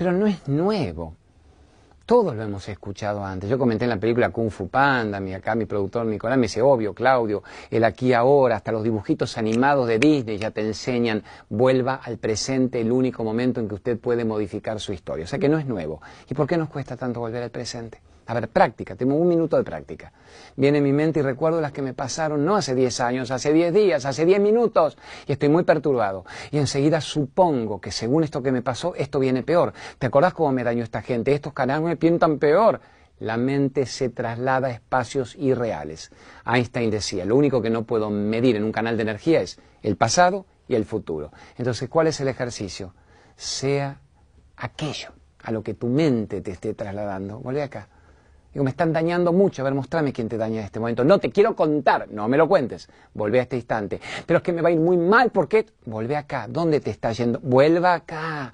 pero no es nuevo. Todos lo hemos escuchado antes. Yo comenté en la película Kung Fu Panda, mi, acá mi productor Nicolás me dice, obvio, Claudio, el aquí ahora, hasta los dibujitos animados de Disney ya te enseñan, vuelva al presente, el único momento en que usted puede modificar su historia. O sea que no es nuevo. ¿Y por qué nos cuesta tanto volver al presente? A ver, práctica, tengo un minuto de práctica. Viene mi mente y recuerdo las que me pasaron no hace 10 años, hace 10 días, hace 10 minutos y estoy muy perturbado. Y enseguida supongo que según esto que me pasó, esto viene peor. ¿Te acordás cómo me dañó esta gente? Estos canales me pintan peor. La mente se traslada a espacios irreales. Einstein decía, lo único que no puedo medir en un canal de energía es el pasado y el futuro. Entonces, ¿cuál es el ejercicio? Sea aquello a lo que tu mente te esté trasladando. Volve acá. Digo, me están dañando mucho. A ver, mostrame quién te daña en este momento. No te quiero contar. No me lo cuentes. Volvé a este instante. Pero es que me va a ir muy mal. porque... qué? Volvé acá. ¿Dónde te está yendo? Vuelva acá.